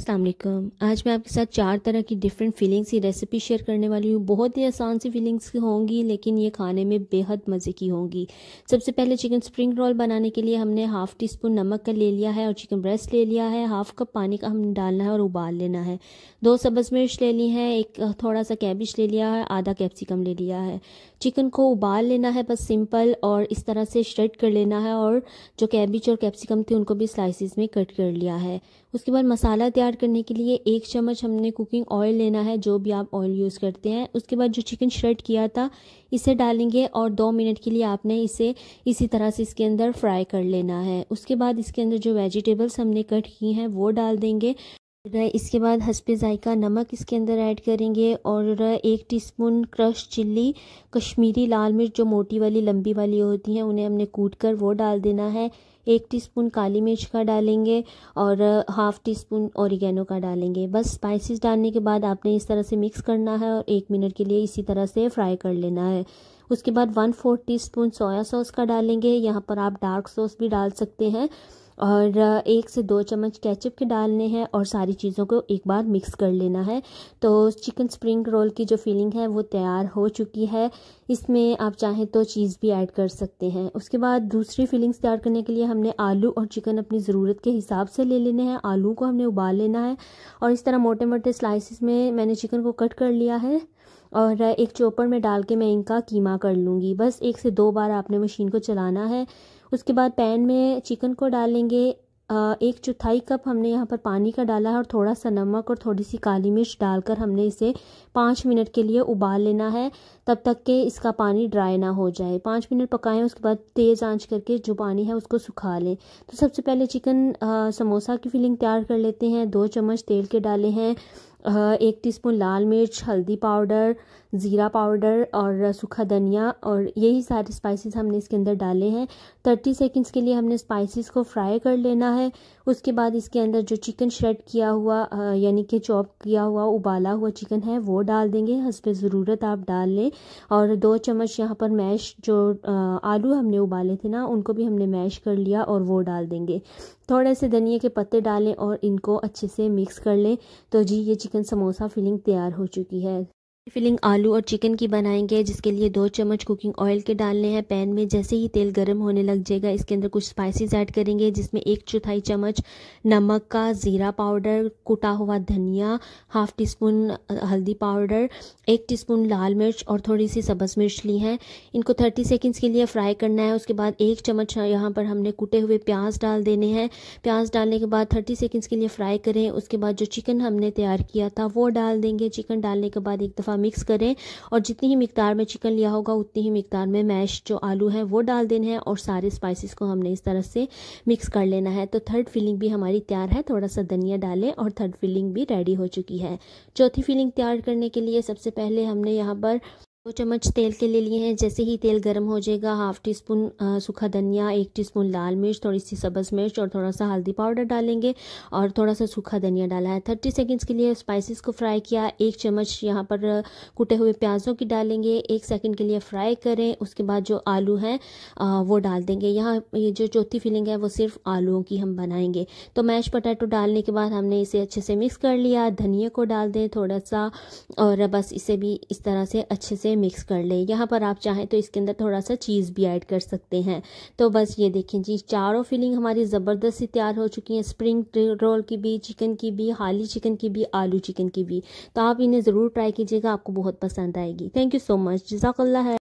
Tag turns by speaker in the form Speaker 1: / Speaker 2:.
Speaker 1: असलम आज मैं आपके साथ चार तरह की डिफरेंट फीलिंग्स की रेसिपी शेयर करने वाली हूँ बहुत ही आसान सी फीलिंग्स की होंगी लेकिन ये खाने में बेहद मज़े की होंगी सबसे पहले चिकन स्प्रिंग रोल बनाने के लिए हमने हाफ़ टी स्पून नमक का ले लिया है और चिकन ब्रेस्ट ले लिया है हाफ़ कप पानी का हम डालना है और उबाल लेना है दो सब्ज़ मिर्च ले ली है एक थोड़ा सा कैबिज ले लिया है आधा कैप्सिकम ले लिया है चिकन को उबाल लेना है बस सिंपल और इस तरह से श्रेड कर लेना है और जो कैबिज और कैप्सिकम थे उनको भी स्लाइसिस में कट कर लिया है उसके बाद मसाला तैयार करने के लिए एक चम्मच हमने कुकिंग ऑयल लेना है जो भी आप ऑयल यूज़ करते हैं उसके बाद जो चिकन श्रेड किया था इसे डालेंगे और दो मिनट के लिए आपने इसे इसी तरह से इसके अंदर फ्राई कर लेना है उसके बाद इसके अंदर जो वेजिटेबल्स हमने कट की हैं वो डाल देंगे इसके बाद हंसपे जायका नमक इसके अंदर ऐड करेंगे और एक टीस्पून क्रश चिल्ली कश्मीरी लाल मिर्च जो मोटी वाली लंबी वाली होती हैं उन्हें हमने कूट कर वो डाल देना है एक टीस्पून काली मिर्च का डालेंगे और हाफ़ टी स्पून औरिगेनो का डालेंगे बस स्पाइसेस डालने के बाद आपने इस तरह से मिक्स करना है और एक मिनट के लिए इसी तरह से फ्राई कर लेना है उसके बाद one fourth teaspoon soya sauce का डालेंगे यहाँ पर आप डार्क सॉस भी डाल सकते हैं और एक से दो चम्मच केचप के डालने हैं और सारी चीज़ों को एक बार मिक्स कर लेना है तो चिकन स्प्रिंग रोल की जो फीलिंग है वो तैयार हो चुकी है इसमें आप चाहें तो चीज़ भी ऐड कर सकते हैं उसके बाद दूसरी फीलिंग्स तैयार करने के लिए हमने आलू और चिकन अपनी ज़रूरत के हिसाब से ले लेने हैं आलू को हमने उबाल लेना है और इस तरह मोटे मोटे स्लाइसिस में मैंने चिकन को कट कर लिया है और एक चोपर में डाल के मैं इनका कीमा कर लूँगी बस एक से दो बार आपने मशीन को चलाना है उसके बाद पैन में चिकन को डालेंगे एक चौथाई कप हमने यहाँ पर पानी का डाला है और थोड़ा सा नमक और थोड़ी सी काली मिर्च डालकर हमने इसे पाँच मिनट के लिए उबाल लेना है तब तक के इसका पानी ड्राई ना हो जाए पाँच मिनट पकाएं उसके बाद तेज़ आंच करके जो पानी है उसको सुखा लें तो सबसे पहले चिकन आ, समोसा की फिलिंग तैयार कर लेते हैं दो चम्मच तेल के डाले हैं एक टीस्पून लाल मिर्च हल्दी पाउडर ज़ीरा पाउडर और सूखा धनिया और यही सारे स्पाइसेस हमने इसके अंदर डाले हैं थर्टी सेकंड्स के लिए हमने स्पाइसेस को फ्राई कर लेना है उसके बाद इसके अंदर जो चिकन श्रेड किया हुआ यानी कि चॉप किया हुआ उबाला हुआ चिकन है वो डाल देंगे पे ज़रूरत आप डाल लें और दो चम्मच यहाँ पर मैश जो आलू हमने उबाले थे ना उनको भी हमने मैश कर लिया और वो डाल देंगे थोड़े से धनिया के पत्ते डालें और इनको अच्छे से मिक्स कर लें तो जी ये चिकन समोसा फिलिंग तैयार हो चुकी है फिलिंग आलू और चिकन की बनाएंगे जिसके लिए दो चम्मच कुकिंग ऑयल के डालने हैं पैन में जैसे ही तेल गर्म होने लग जाएगा इसके अंदर कुछ स्पाइसेस ऐड करेंगे जिसमें एक चौथाई चम्मच नमक का ज़ीरा पाउडर कुटा हुआ धनिया हाफ टी स्पून हल्दी पाउडर एक टीस्पून लाल मिर्च और थोड़ी सी सब्ज़ मिर्च ली है इनको थर्टी सेकेंड्स के लिए फ्राई करना है उसके बाद एक चम्मच यहाँ पर हमने कुटे हुए प्याज डाल देने हैं प्याज डालने के बाद थर्टी सेकेंड्स के लिए फ्राई करें उसके बाद जो चिकन हमने तैयार किया था वो डाल देंगे चिकन डालने के बाद एक दफ़ा मिक्स करें और जितनी ही मकदार में चिकन लिया होगा उतनी ही मकदार में मैश जो आलू है वो डाल देने हैं और सारे स्पाइसिस को हमने इस तरह से मिक्स कर लेना है तो थर्ड फिलिंग भी हमारी तैयार है थोड़ा सा धनिया डालें और थर्ड फिलिंग भी रेडी हो चुकी है चौथी फिलिंग तैयार करने के लिए सबसे पहले हमने यहाँ पर दो चम्मच तेल के ले लिए हैं जैसे ही तेल गर्म हो जाएगा हाफ़ टी स्पून सूखा धनिया एक टी स्पून लाल मिर्च थोड़ी सी सब्ज़ मिर्च और थोड़ा सा हल्दी पाउडर डालेंगे और थोड़ा सा सूखा धनिया डाला है थर्टी सेकेंड्स के लिए स्पाइसेस को फ्राई किया एक चम्मच यहाँ पर कूटे हुए प्याज़ों की डालेंगे एक सेकेंड के लिए फ्राई करें उसके बाद जो आलू हैं वो डाल देंगे यहाँ ये जो चौथी फिलिंग है वो सिर्फ आलूओं की हम बनाएंगे तो मैश पटेटो डालने के बाद हमने इसे अच्छे से मिक्स कर लिया धनिया को डाल दें थोड़ा सा और बस इसे भी इस तरह से अच्छे से मिक्स कर लें यहाँ पर आप चाहें तो इसके अंदर थोड़ा सा चीज़ भी ऐड कर सकते हैं तो बस ये देखें जी चारों फिलिंग हमारी ज़बरदस्त तैयार हो चुकी हैं स्प्रिंग रोल की भी चिकन की भी हाली चिकन की भी आलू चिकन की भी तो आप इन्हें ज़रूर ट्राई कीजिएगा आपको बहुत पसंद आएगी थैंक यू सो मच जजाकल्ला है